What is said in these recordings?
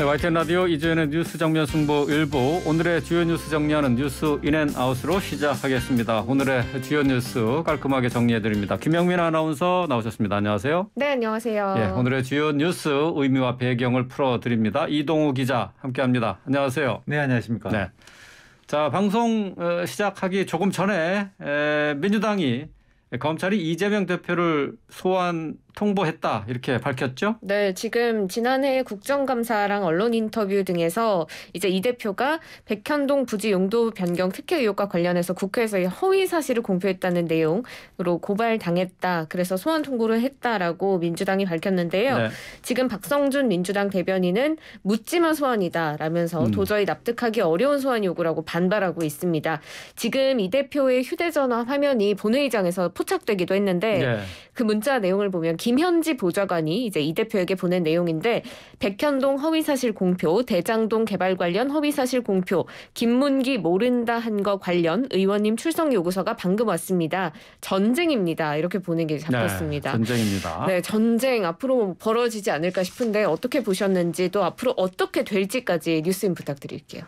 네, YTN 라디오 이주연의 뉴스 정면 승부 1부 오늘의 주요 뉴스 정리하는 뉴스 인앤아웃으로 시작하겠습니다. 오늘의 주요 뉴스 깔끔하게 정리해드립니다. 김영민 아나운서 나오셨습니다. 안녕하세요. 네, 안녕하세요. 예, 오늘의 주요 뉴스 의미와 배경을 풀어드립니다. 이동우 기자 함께합니다. 안녕하세요. 네, 안녕하십니까. 네. 자, 방송 어, 시작하기 조금 전에 민주당이 검찰이 이재명 대표를 소환 통보했다 이렇게 밝혔죠? 네, 지금 지난해 국정감사랑 언론 인터뷰 등에서 이제 이 대표가 백현동 부지 용도 변경 특혜 의혹과 관련해서 국회에서 허위 사실을 공표했다는 내용으로 고발 당했다. 그래서 소환 통보를 했다라고 민주당이 밝혔는데요. 네. 지금 박성준 민주당 대변인은 묻지마 소환이다라면서 음. 도저히 납득하기 어려운 소환 요구라고 반발하고 있습니다. 지금 이 대표의 휴대전화 화면이 본회의장에서 포착되기도 했는데 네. 그 문자 내용을 보면 김현지 보좌관이 이제 이 대표에게 보낸 내용인데 백현동 허위사실 공표, 대장동 개발 관련 허위사실 공표, 김문기 모른다 한 거 관련 의원님 출석 요구서가 방금 왔습니다. 전쟁입니다. 이렇게 보낸 게 잡혔습니다. 네, 전쟁입니다. 네, 전쟁 앞으로 뭐 벌어지지 않을까 싶은데 어떻게 보셨는지 또 앞으로 어떻게 될지까지 뉴스인 부탁드릴게요.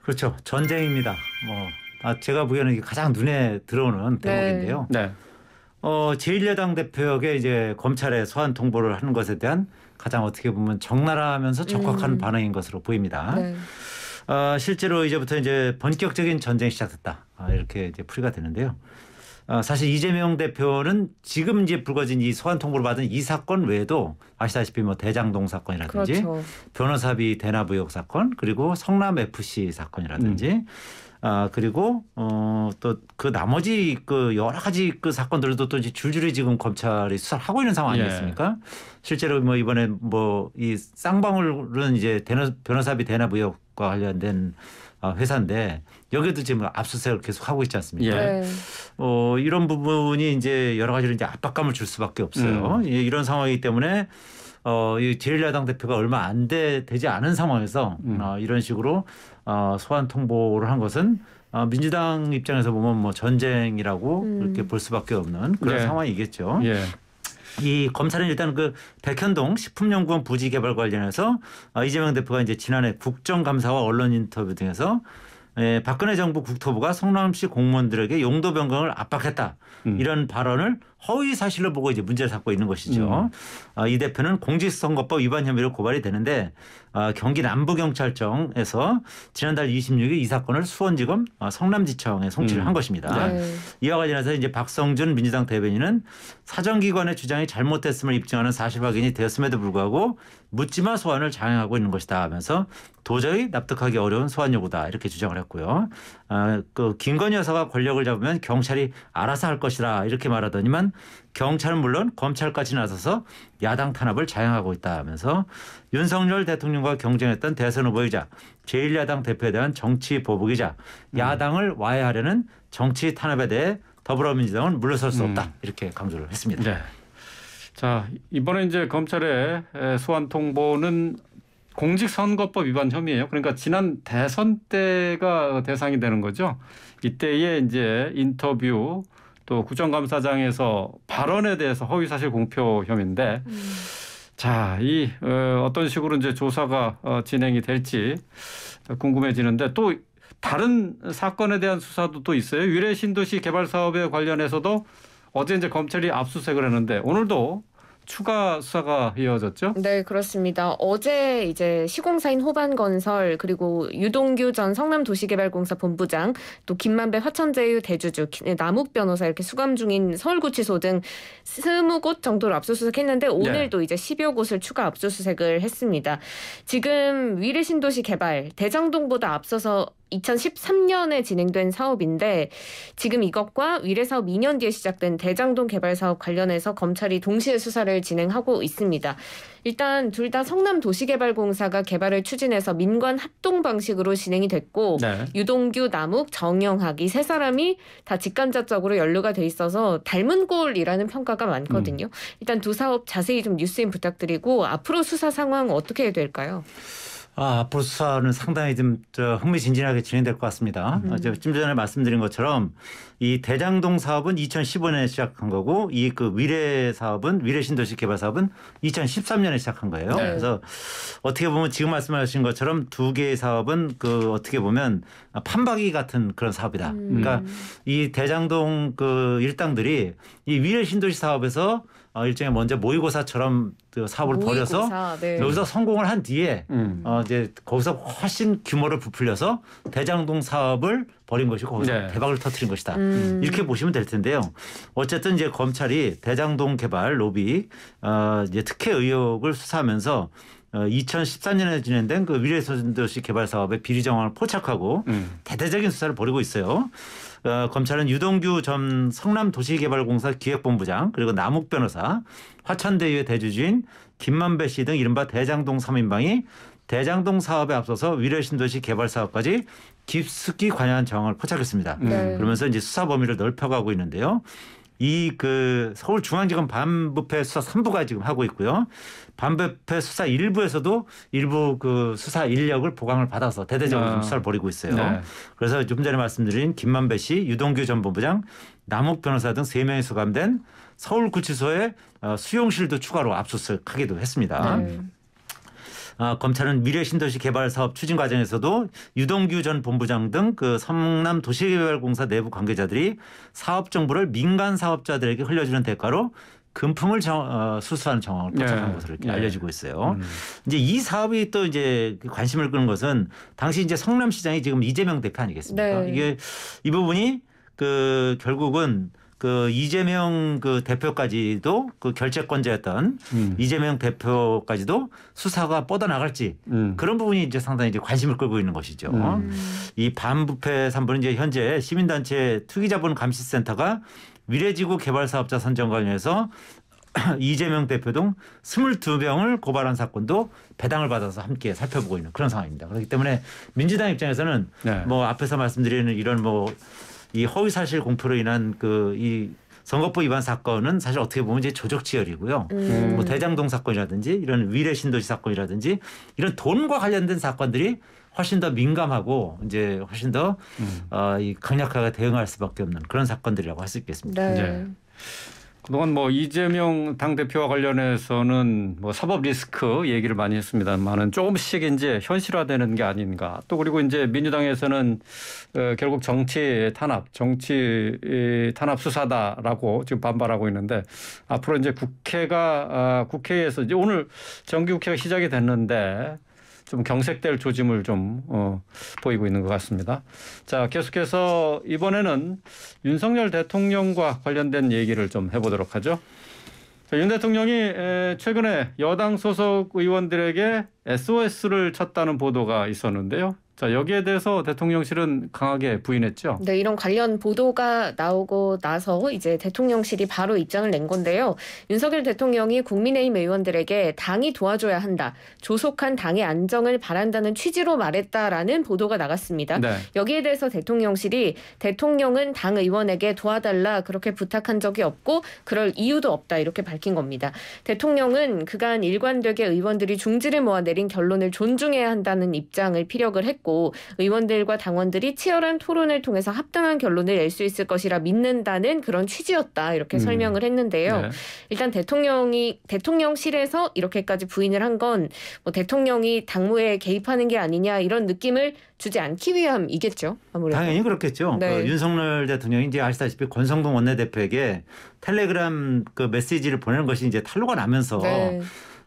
그렇죠. 전쟁입니다. 뭐 아, 제가 보기에는 가장 눈에 들어오는 대목인데요. 네. 네. 어, 제1야당 대표에게 이제 검찰에 소환 통보를 하는 것에 대한 가장 어떻게 보면 적나라하면서 적확한 음. 반응인 것으로 보입니다. 네. 어, 실제로 이제부터 이제 본격적인 전쟁이 시작됐다 아, 이렇게 이제 풀이가 되는데요. 어, 사실 이재명 대표는 지금 이제 불거진 이 소환 통보를 받은 이 사건 외에도 아시다시피 뭐 대장동 사건이라든지 그렇죠. 변호사비 대납 의혹 사건 그리고 성남 FC 사건이라든지 음. 아 그리고 어또 그 나머지 그 여러 가지 그 사건들도 또 이제 줄줄이 지금 검찰이 수사를 하고 있는 상황 예. 아니겠습니까? 예. 실제로 뭐 이번에 뭐 이 쌍방울은 이제 대노, 변호사비 대납 의혹과 관련된 어, 회사인데 여기도 지금 압수수색을 계속 하고 있지 않습니까? 예. 네. 어 이런 부분이 이제 여러 가지로 이제 압박감을 줄 수밖에 없어요. 음. 이런 상황이기 때문에 어, 이제일야당 대표가 얼마 안 돼, 되지 않은 상황에서 음. 어, 이런 식으로 어, 소환 통보를 한 것은 어, 민주당 입장에서 보면 뭐 전쟁이라고 음. 그렇게 볼 수밖에 없는 그런 예. 상황이겠죠. 예. 이 검찰은 일단 그 백현동 식품연구원 부지 개발 관련해서 어, 이재명 대표가 이제 지난해 국정감사와 언론 인터뷰 등에서 예, 박근혜 정부 국토부가 성남시 공무원들에게 용도 변경을 압박했다 음. 이런 발언을 허위 사실로 보고 이제 문제 를 삼고 있는 것이죠. 음. 아, 이 대표는 공직선거법 위반 혐의로 고발이 되는데 아, 경기 남부경찰청에서 지난달 26일 이 사건을 수원지검 아, 성남지청에 송치를 음. 한 것입니다. 네. 이와 관련해서 이제 박성준 민주당 대변인은 사정기관의 주장이 잘못됐음을 입증하는 사실 확인이 되었음에도 불구하고 묻지마 소환을 장행하고 있는 것이다 하면서 도저히 납득하기 어려운 소환 요구다 이렇게 주장을 했고요. 그 김건희 여사가 권력을 잡으면 경찰이 알아서 할 것이라 이렇게 말하더니만 경찰은 물론 검찰까지 나서서 야당 탄압을 자행하고 있다면서 윤석열 대통령과 경쟁했던 대선 후보이자 제1야당 대표에 대한 정치 보복이자 음. 야당을 와해하려는 정치 탄압에 대해 더불어민주당은 물러설 수 음. 없다 음. 이렇게 강조를 했습니다. 네. 자 이번에 이제 검찰의 소환 통보는 공직선거법 위반 혐의예요. 그러니까 지난 대선 때가 대상이 되는 거죠. 이때에 이제 인터뷰 또 국정감사장에서 발언에 대해서 허위사실 공표 혐의인데 음. 자, 이 어, 떤 식으로 이제 조사가 어, 진행이 될지 궁금해지는데 또 다른 사건에 대한 수사도 또 있어요. 위례 신도시 개발 사업에 관련해서도 어제 이제 검찰이 압수수색을 했는데 오늘도 추가 수사가 이어졌죠? 네, 그렇습니다. 어제 이제 시공사인 호반건설 그리고 유동규 전 성남도시개발공사 본부장 또 김만배 화천제유 대주주 예, 남욱 변호사 이렇게 수감 중인 서울구치소 등 스무 곳 정도를 압수수색했는데 네. 오늘도 네. 이제 1여 곳을 추가 압수수색을 했습니다. 지금 위례 신도시 개발 대장동보다 앞서서 2013년에 진행된 사업인데 지금 이것과 위례 사업 2년 뒤에 시작된 대장동 개발 사업 관련해서 검찰이 동시에 수사를 진행하고 있습니다. 일단 둘 다 성남 도시개발공사가 개발을 추진해서 민관 합동 방식으로 진행이 됐고 네. 유동규, 남욱, 정영학 이세 사람이 다 직간접적으로 연루가 돼 있어서 닮은 꼴이라는 평가가 많거든요. 음. 일단 두 사업 자세히 좀 뉴스인 부탁드리고 앞으로 수사 상황 어떻게 될까요? 아, 앞으로 수사는 상당히 좀저 흥미진진하게 진행될 것 같습니다. 음. 좀 전에 말씀드린 것처럼 이 대장동 사업은 2015년에 시작한 거고 이그 위례 사업은 위례 신도시 개발 사업은 2013년에 시작한 거예요. 네. 그래서 어떻게 보면 지금 말씀하신 것처럼 두 개의 사업은 그 어떻게 보면 판박이 같은 그런 사업이다. 음. 그러니까 이 대장동 그 일당들이 이 위례 신도시 사업에서 어, 일종의 먼저 모의고사처럼 그 사업을 모의고사, 벌여서 네. 여기서 성공을 한 뒤에 음. 어, 이제 거기서 훨씬 규모를 부풀려서 대장동 사업을 벌인 것이고 거기서 네. 대박을 터트린 것이다. 음. 이렇게 보시면 될 텐데요. 어쨌든 이제 검찰이 대장동 개발 로비 어, 이제 특혜 의혹을 수사하면서 2013년에 어, 진행된 그 위례소도시 개발 사업의 비리 정황을 포착하고 음. 대대적인 수사를 벌이고 있어요. 어, 검찰은 유동규 전 성남도시개발공사 기획본부장 그리고 남욱 변호사 화천대유의 대주주인 김만배 씨 등 이른바 대장동 3인방이 대장동 사업에 앞서서 위례신도시 개발 사업까지 깊숙이 관여한 정황을 포착했습니다. 네. 그러면서 이제 수사 범위를 넓혀가고 있는데요. 이그 서울중앙지검 반부패 수사 3부가 지금 하고 있고요. 반부패 수사 1부에서도 일부 그 수사 인력을 보강을 받아서 대대적으로 네. 수사를 벌이고 있어요. 네. 그래서 좀 전에 말씀드린 김만배 씨, 유동규 전 본부장, 남욱 변호사 등 3명이 수감된 서울구치소에 어, 수용실도 추가로 압수수색하기도 했습니다. 네. 어, 검찰은 미래신도시 개발 사업 추진 과정에서도 유동규 전 본부장 등 그 성남 도시개발공사 내부 관계자들이 사업 정보를 민간 사업자들에게 흘려주는 대가로 금품을 정, 어, 수수하는 정황을 네. 포착한 예. 것으로 이렇게 예. 알려지고 있어요. 음. 이제 이 사업이 또 이제 그 관심을 끄는 것은 당시 이제 성남시장이 지금 이재명 대표 아니겠습니까? 네. 이게 이 부분이 그 결국은 그 이재명 그 대표까지도 그 결재권자였던 음. 이재명 대표까지도 수사가 뻗어 나갈지 음. 그런 부분이 이제 상당히 이제 관심을 끌고 있는 것이죠. 음. 이 반부패 삼부는 이제 현재 시민단체 투기자본 감시센터가 미래지구 개발사업자 선정 관련해서 이재명 대표 등 22명을 고발한 사건도 배당을 받아서 함께 살펴보고 있는 그런 상황입니다. 그렇기 때문에 민주당 입장에서는 네. 뭐 앞에서 말씀드리는 이런 뭐이 허위 사실 공표로 인한 그 이 선거법 위반 사건은 사실 어떻게 보면 이제 조적지열이고요. 음. 뭐 대장동 사건이라든지 이런 위례 신도시 사건이라든지 이런 돈과 관련된 사건들이 훨씬 더 민감하고 이제 훨씬 더 음. 어, 이 강력하게 대응할 수밖에 없는 그런 사건들이라고 할 수 있겠습니다. 네. 네. 그동안 뭐 이재명 당 대표와 관련해서는 뭐 사법 리스크 얘기를 많이 했습니다만은 조금씩 이제 현실화되는 게 아닌가. 또 그리고 이제 민주당에서는 어, 결국 정치 탄압, 정치 탄압 수사다라고 지금 반발하고 있는데 앞으로 이제 국회가 아, 국회에서 이제 오늘 정기 국회가 시작이 됐는데 좀 경색될 조짐을 좀 어, 보이고 있는 것 같습니다. 자, 계속해서 이번에는 윤석열 대통령과 관련된 얘기를 좀 해보도록 하죠. 자, 윤 대통령이 최근에 여당 소속 의원들에게 SOS를 쳤다는 보도가 있었는데요. 자 여기에 대해서 대통령실은 강하게 부인했죠. 네, 이런 관련 보도가 나오고 나서 이제 대통령실이 바로 입장을 낸 건데요. 윤석열 대통령이 국민의힘 의원들에게 당이 도와줘야 한다, 조속한 당의 안정을 바란다는 취지로 말했다라는 보도가 나갔습니다. 네. 여기에 대해서 대통령실이 대통령은 당 의원에게 도와달라 그렇게 부탁한 적이 없고 그럴 이유도 없다 이렇게 밝힌 겁니다. 대통령은 그간 일관되게 의원들이 중지를 모아 내린 결론을 존중해야 한다는 입장을 피력을 했고. 밝혔고 의원들과 당원들이 치열한 토론을 통해서 합당한 결론을 낼 수 있을 것이라 믿는다는 그런 취지였다 이렇게 음. 설명을 했는데요. 네. 일단 대통령이 대통령실에서 이렇게까지 부인을 한 건 뭐 대통령이 당무에 개입하는 게 아니냐 이런 느낌을 주지 않기 위함이겠죠. 아무래도 당연히 그렇겠죠. 그 네. 그 윤석열 대통령이 이제 아시다시피 권성동 원내대표에게 텔레그램 그 메시지를 보내는 것이 이제 탄로가 나면서 네.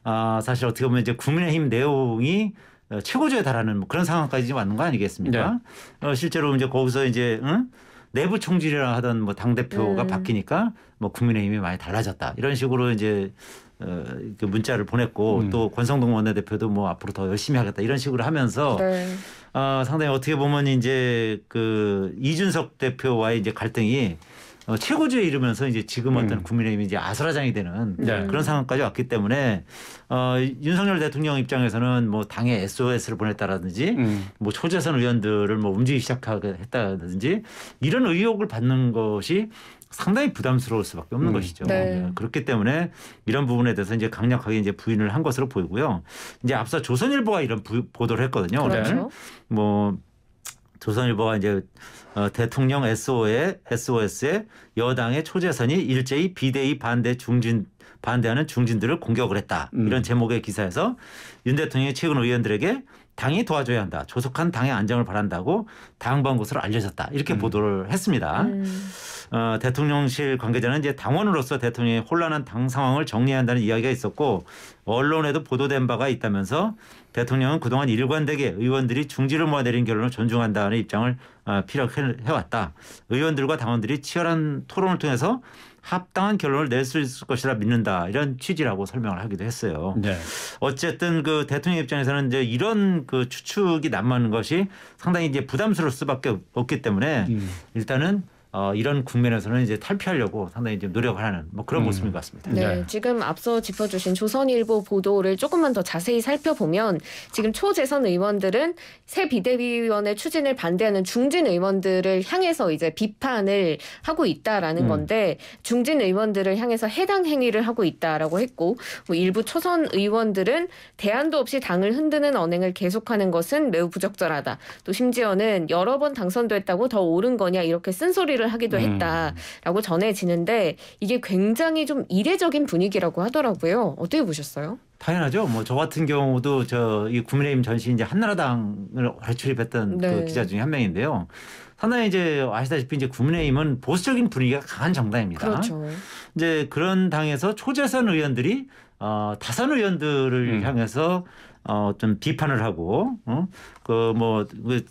아 사실 어떻게 보면 이제 국민의힘 내용이 어, 최고조에 달하는 뭐 그런 상황까지 왔는 거 아니겠습니까? 네. 어, 실제로 이제 거기서 이제 응? 내부 총질이라 하던 뭐당 대표가 음. 바뀌니까 뭐 국민의힘이 많이 달라졌다 이런 식으로 이제 어, 그 문자를 보냈고 음. 또 권성동 원내대표도 뭐 앞으로 더 열심히 하겠다 이런 식으로 하면서 네. 어, 상당히 어떻게 보면 이제 그 이준석 대표와의 이제 갈등이 어, 최고조에 이르면서 이제 지금 어떤 음. 국민의힘이 이제 아수라장이 되는 네. 네. 그런 상황까지 왔기 때문에 어, 윤석열 대통령 입장에서는 뭐당의 SOS를 보냈다라든지 음. 뭐 초재선 의원들을 뭐 움직이기 시작했다든지 이런 의혹을 받는 것이 상당히 부담스러울 수밖에 없는 음. 것이죠. 네. 네. 그렇기 때문에 이런 부분에 대해서 이제 강력하게 이제 부인을 한 것으로 보이고요. 이제 앞서 조선일보가 이런 부, 보도를 했거든요. 그렇죠. 오늘 뭐 조선일보가 이제 어, 대통령 SO에 SOS에 여당의 초재선이 일제히 비대위 반대 중진 반대하는 중진들을 공격을 했다. 음. 이런 제목의 기사에서 윤 대통령이 최근 의원들에게 당이 도와줘야 한다. 조속한 당의 안정을 바란다고 당부한 것으로 알려졌다. 이렇게 음. 보도를 했습니다. 음. 어, 대통령실 관계자는 이제 당원으로서 대통령의 혼란한 당 상황을 정리해야 한다는 이야기가 있었고 언론에도 보도된 바가 있다면서 대통령은 그동안 일관되게 의원들이 중지를 모아 내린 결론을 존중한다는 입장을 어, 피력해왔다. 의원들과 당원들이 치열한 토론을 통해서 합당한 결론을 낼 수 있을 것이라 믿는다 이런 취지라고 설명을 하기도 했어요. 네. 어쨌든 그 대통령 입장에서는 이제 이런 그 추측이 남는 것이 상당히 이제 부담스러울 수밖에 없기 때문에 음. 일단은 어, 이런 국면에서는 이제 탈피하려고 상당히 이제 노력을 하는 뭐 그런 음. 모습인 것 같습니다. 네, 네, 지금 앞서 짚어주신 조선일보 보도를 조금만 더 자세히 살펴보면 지금 초재선 의원들은 새 비대위원회 추진을 반대하는 중진 의원들을 향해서 이제 비판을 하고 있다라는 음. 건데 중진 의원들을 향해서 해당 행위를 하고 있다라고 했고 뭐 일부 초선 의원들은 대안도 없이 당을 흔드는 언행을 계속하는 것은 매우 부적절하다. 또 심지어는 여러 번 당선됐다고 더 옳은 거냐 이렇게 쓴소리 사퇴를 하기도 음. 했다라고 전해지는데 이게 굉장히 좀 이례적인 분위기라고 하더라고요. 어떻게 보셨어요? 당연하죠. 뭐 저 같은 경우도 저이 국민의힘 전시 이제 한나라당을 발출입했던 그 네. 그 기자 중에 한 명인데요. 하나의 이제 아시다시피 이제 국민의힘은 보수적인 분위기가 강한 정당입니다. 그렇죠. 이제 그런 당에서 초재선 의원들이 어, 다선 의원들을 음. 향해서 어, 좀 비판을 하고 어? 그뭐그이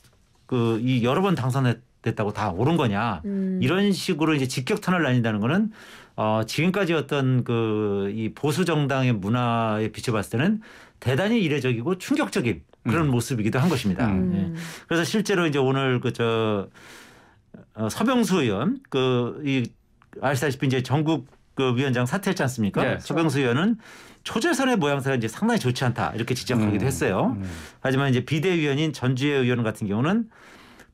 그 여러 번 당선했 됐다고 다 옳은 거냐 음. 이런 식으로 이제 직격탄을 날린다는 거는 어, 지금까지 어떤 그 이 보수 정당의 문화에 비춰봤을 때는 대단히 이례적이고 충격적인 그런 음. 모습이기도 한 것입니다. 음. 예. 그래서 실제로 이제 오늘 그저 어, 서병수 의원 그 이 아시다시피 이제 전국 그 위원장 사퇴했지 않습니까? 네. 서병수 의원은 초재선의 모양새가 이제 상당히 좋지 않다 이렇게 지적하기도 음. 했어요. 음. 하지만 이제 비대위원인 전주혜 의원 같은 경우는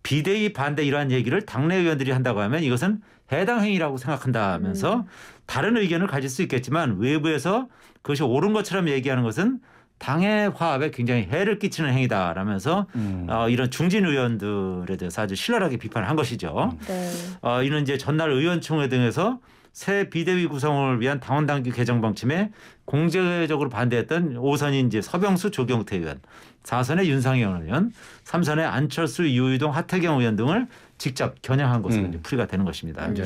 비대위 반대 이러한 얘기를 당내 의원들이 한다고 하면 이것은 해당 행위라고 생각한다면서 음. 다른 의견을 가질 수 있겠지만 외부에서 그것이 옳은 것처럼 얘기하는 것은 당의 화합에 굉장히 해를 끼치는 행위다라면서 음. 어, 이런 중진 의원들에 대해서 아주 신랄하게 비판을 한 것이죠. 음. 네. 어, 이는 이제 전날 의원총회 등에서 새 비대위 구성을 위한 당원 당규 개정 방침에 공개적으로 반대했던 5선인 이제 서병수 조경태 의원, 4선의 윤상현 의원, 3선의 안철수 유희동 하태경 의원 등을 직접 겨냥한 것으로 음. 이제 풀이가 되는 것입니다. 네.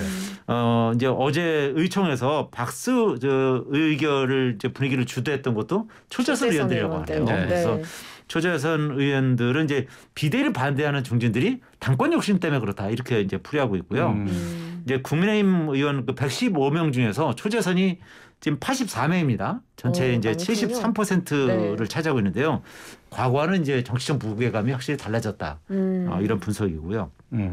어 이제 어제 의총에서 박수 저 의결을 이제 분위기를 주도했던 것도 초재선 의원들이라고 하네요. 네. 그래서 초재선 의원들은 이제 비대를 반대하는 중진들이 당권 욕심 때문에 그렇다 이렇게 이제 풀이하고 있고요. 음. 이제 국민의힘 의원 그 115명 중에서 초재선이 지금 84명입니다. 전체 오, 어, 이제 많으시 73%를 네. 차지하고 있는데요. 과거와는 이제 정치적 무게감이 확실히 달라졌다. 음. 어, 이런 분석이고요. 음.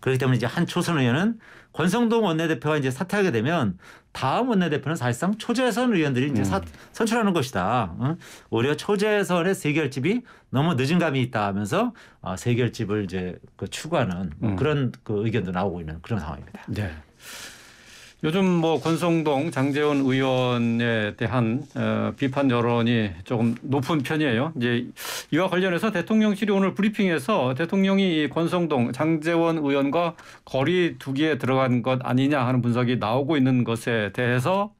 그렇기 때문에 이제 한 초선 의원은 권성동 원내대표가 이제 사퇴하게 되면 다음 원내대표는 사실상 초재선 의원들이 이제 음. 사, 선출하는 것이다. 응? 오히려 초재선의 세결집이 너무 늦은 감이 있다 하면서 아, 세결집을 이제 그 추구하는 음. 그런 그 의견도 나오고 있는 그런 상황입니다. 네. 요즘 뭐 권성동 장재원 의원에 대한 어, 비판 여론이 조금 높은 편이에요. 이제 이와 관련해서 대통령실이 오늘 브리핑에서 대통령이 권성동 장재원 의원과 거리 두기에 들어간 것 아니냐 하는 분석이 나오고 있는 것에 대해서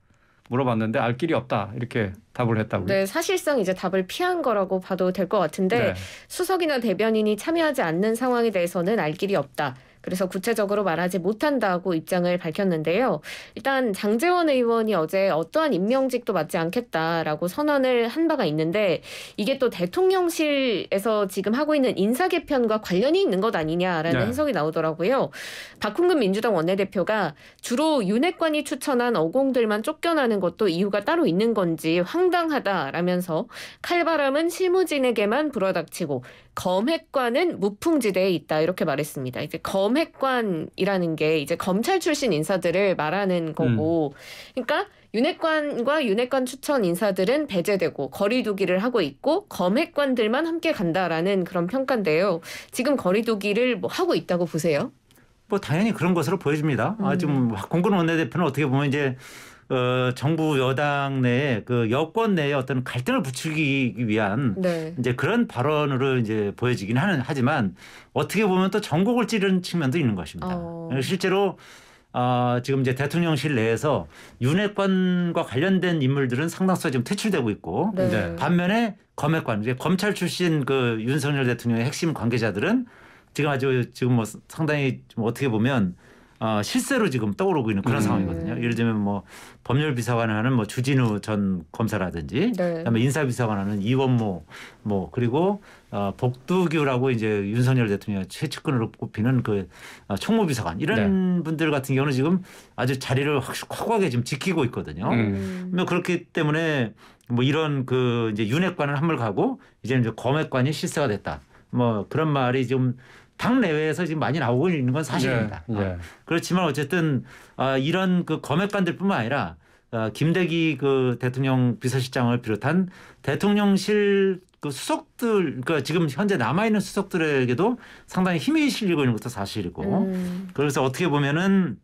물어봤는데 알 길이 없다 이렇게 답을 했다고요. 네, 사실상 이제 답을 피한 거라고 봐도 될 것 같은데 네. 수석이나 대변인이 참여하지 않는 상황에 대해서는 알 길이 없다. 그래서 구체적으로 말하지 못한다고 입장을 밝혔는데요. 일단 장재원 의원이 어제 어떠한 임명직도 맡지 않겠다라고 선언을 한 바가 있는데 이게 또 대통령실에서 지금 하고 있는 인사 개편과 관련이 있는 것 아니냐라는 네. 해석이 나오더라고요. 박홍근 민주당 원내대표가 주로 윤핵관이 추천한 어공들만 쫓겨나는 것도 이유가 따로 있는 건지 황당하다라면서 칼바람은 실무진에게만 불어닥치고 검핵관은 무풍지대에 있다 이렇게 말했습니다. 이제 검핵관이라는 게 이제 검찰 출신 인사들을 말하는 거고, 음. 그러니까 윤핵관과 윤핵관 추천 인사들은 배제되고 거리두기를 하고 있고 검핵관들만 함께 간다라는 그런 평가인데요. 지금 거리두기를 뭐 하고 있다고 보세요? 뭐 당연히 그런 것으로 보여집니다. 음. 아주 뭐 공군 원내대표는 어떻게 보면 이제 어, 정부 여당 내에 그 여권 내에 어떤 갈등을 부추기 위한 네. 이제 그런 발언으로 이제 보여지긴 하는 하지만 어떻게 보면 또 전국을 찌르는 측면도 있는 것입니다. 어. 어. 실제로 아, 지금 이제 대통령실 내에서 윤핵관과 관련된 인물들은 상당수가 지금 퇴출되고 있고 네. 반면에 검핵관 이제 검찰 출신 그 윤석열 대통령의 핵심 관계자들은 지금 아주 지금 뭐 상당히 좀 어떻게 보면 어, 실세로 지금 떠오르고 있는 그런 음. 상황이거든요. 예를 들면 뭐 법률비서관 하는 뭐 주진우 전 검사라든지 네. 그다음에 인사비서관 하는 이원모 뭐 그리고 어, 복두규라고 이제 윤석열 대통령 최측근으로 꼽히는 그 어, 총무비서관 이런 네. 분들 같은 경우는 지금 아주 자리를 확고하게 지금 지키고 있거든요. 음. 뭐 그렇기 때문에 뭐 이런 그 이제 윤핵관은 한물 가고 이제 이제 검핵관이 실세가 됐다. 뭐 그런 말이 좀 당내외에서 지금 많이 나오고 있는 건 사실입니다. 예, 예. 그렇지만 어쨌든 어, 이런 그 검역반들뿐만 아니라 어, 김대기 그 대통령 비서실장을 비롯한 대통령실 그 수석들 그러니까 지금 현재 남아 있는 수석들에게도 상당히 힘이 실리고 있는 것도 사실이고 음. 그래서 어떻게 보면은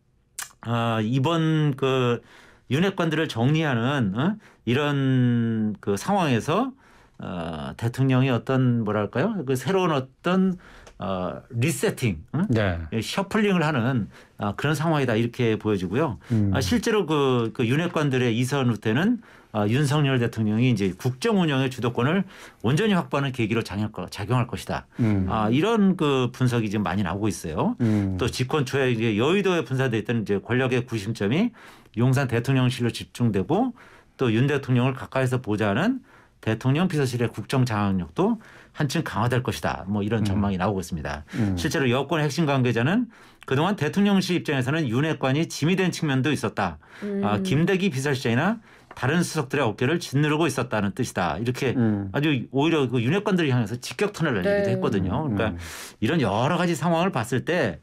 어, 이번 그 윤핵관들을 정리하는 어? 이런 그 상황에서 어, 대통령의 어떤 뭐랄까요 그 새로운 어떤 어, 리세팅, 응? 네. 예, 셔플링을 하는 어, 그런 상황이다 이렇게 보여지고요. 음. 아, 실제로 그, 그 윤핵관들의 이선 후퇴는 어, 아, 윤석열 대통령이 이제 국정 운영의 주도권을 온전히 확보하는 계기로 작용, 작용할 것이다. 음. 아, 이런 그 분석이 지금 많이 나오고 있어요. 음. 또 집권 초에 이제 여의도에 분사돼 있던 이제 권력의 구심점이 용산 대통령실로 집중되고 또 윤 대통령을 가까이서 보좌하는 대통령 비서실의 국정 장악력도 한층 강화될 것이다. 뭐 이런 음. 전망이 음. 나오고 있습니다. 음. 실제로 여권 핵심 관계자는 그동안 대통령실 입장에서는 윤핵관이 짐이 된 측면도 있었다. 아, 음. 아, 김대기 비서실장이나 다른 수석들의 어깨를 짓누르고 있었다는 뜻이다. 이렇게 음. 아주 오히려 그 윤핵관들을 향해서 직격탄을 날리기도 네. 했거든요. 그러니까 음. 이런 여러 가지 상황을 봤을 때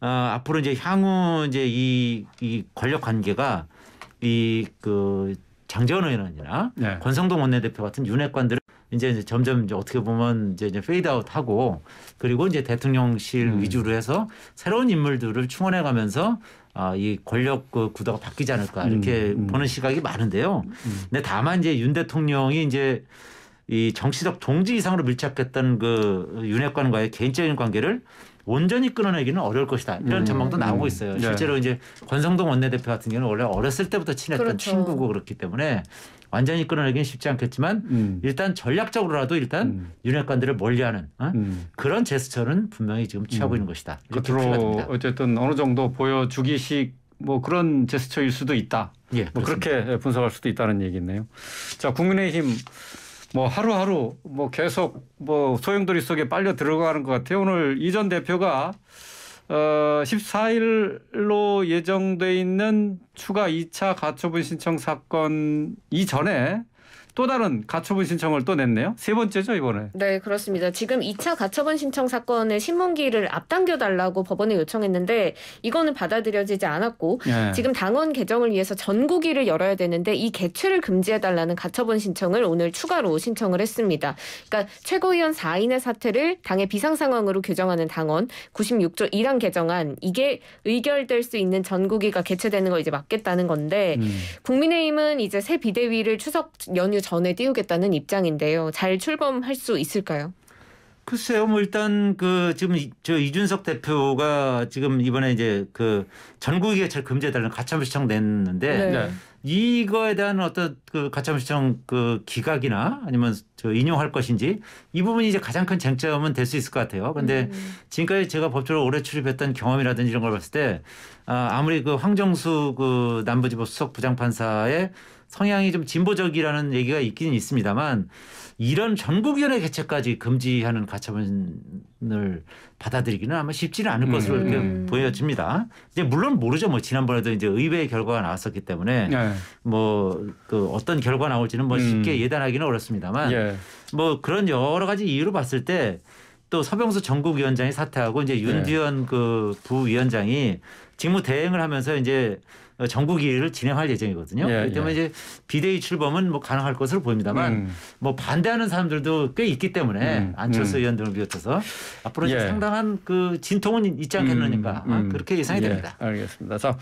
어, 앞으로 이제 향후 이제 이, 이 권력 관계가 이그 장재원 의원이나 네. 권성동 원내대표 같은 윤핵관들은 이제, 이제 점점 이제 어떻게 보면 이제, 이제 페이드아웃하고 그리고 이제 대통령실 음. 위주로 해서 새로운 인물들을 충원해가면서 아, 이 권력 그 구도가 바뀌지 않을까 음, 이렇게 음. 보는 시각이 많은데요. 음. 근데 다만 이제 윤 대통령이 이제 이 정치적 동지 이상으로 밀착했던 그 윤핵관과의 개인적인 관계를 온전히 끊어내기는 어려울 것이다 이런 음, 전망도 음, 음. 나오고 있어요. 네. 실제로 네. 이제 권성동 원내대표 같은 경우는 원래 어렸을 때부터 친했던 그렇죠. 친구고 그렇기 때문에 완전히 끊어내기는 쉽지 않겠지만 음. 일단 전략적으로라도 일단 음. 윤핵관들을 멀리하는 어? 음. 그런 제스처는 분명히 지금 취하고 있는 것이다. 겉으로 어쨌든 어느 정도 보여주기식 뭐 그런 제스처일 수도 있다. 예, 뭐그렇 그렇게 분석할 수도 있다는 얘기네요. 자 국민의힘 뭐 하루하루 뭐 계속 뭐 소용돌이 속에 빨려 들어가는 것 같아요. 오늘 이 전 대표가 어 14일로 예정돼 있는 추가 2차 가처분 신청 사건 이전에 또 다른 가처분 신청을 또 냈네요. 세 번째죠 이번에. 네 그렇습니다. 지금 2차 가처분 신청 사건의 신문기를 앞당겨 달라고 법원에 요청했는데 이거는 받아들여지지 않았고 네. 지금 당원 개정을 위해서 전국위를 열어야 되는데 이 개최를 금지해 달라는 가처분 신청을 오늘 추가로 신청을 했습니다. 그러니까 최고위원 4인의 사태를 당의 비상 상황으로 규정하는 당원 96조 1항 개정안 이게 의결될 수 있는 전국위가 개최되는 걸 이제 막겠다는 건데 음. 국민의힘은 이제 새 비대위를 추석 연휴 전에 띄우겠다는 입장인데요. 잘 출범할 수 있을까요? 글쎄요, 뭐 일단 그 지금 저 이준석 대표가 지금 이번에 이제 그 전국이해철 금지단을 가처분 신청 냈는데 네. 네. 이거에 대한 어떤 그 가처분 신청 그 기각이나 아니면 저 인용할 것인지 이 부분이 이제 가장 큰 쟁점은 될 수 있을 것 같아요. 근데 음. 지금까지 제가 법조를 오래 출입했던 경험이라든지 이런 걸 봤을 때 아, 아무리 그 황정수 그 남부지법 수석 부장판사의 성향이 좀 진보적이라는 얘기가 있기는 있습니다만 이런 전국위원회 개최까지 금지하는 가처분을 받아들이기는 아마 쉽지는 않을 음. 것으로 음. 이렇게 보여집니다. 이제 물론 모르죠. 뭐 지난번에도 이제 의회 결과가 나왔었기 때문에 네. 뭐그 어떤 결과 나올지는 뭐 쉽게 음. 예단하기는 어렵습니다만 예. 뭐 그런 여러 가지 이유로 봤을 때또 서병수 전국위원장이 사퇴하고 이제 윤지원 네. 그 부위원장이 직무 대행을 하면서 이제 전국위를 진행할 예정이거든요. 예, 그렇기 때문에 예. 이제 비대위 출범은 뭐 가능할 것으로 보입니다만 음. 뭐 반대하는 사람들도 꽤 있기 때문에 음. 음. 안철수 음. 의원 등을 비롯해서 앞으로 예. 상당한 그 진통은 있지 않겠는가 음, 아, 음. 그렇게 예상이 예, 됩니다. 알겠습니다. 자,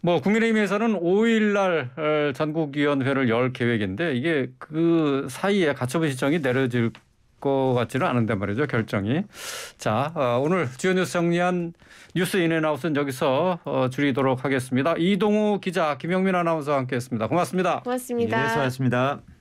뭐 국민의힘에서는 5일날 어, 전국위원회를 열 계획인데 이게 그 사이에 가처분 신청이 내려질 것 같지는 않은데 말이죠. 결정이. 자 어, 오늘 주요 뉴스 정리한 뉴스 인앤아웃은 여기서 어, 줄이도록 하겠습니다. 이동우 기자 김영민 아나운서와 함께했습니다. 고맙습니다. 고맙습니다. 예, 수고하셨습니다.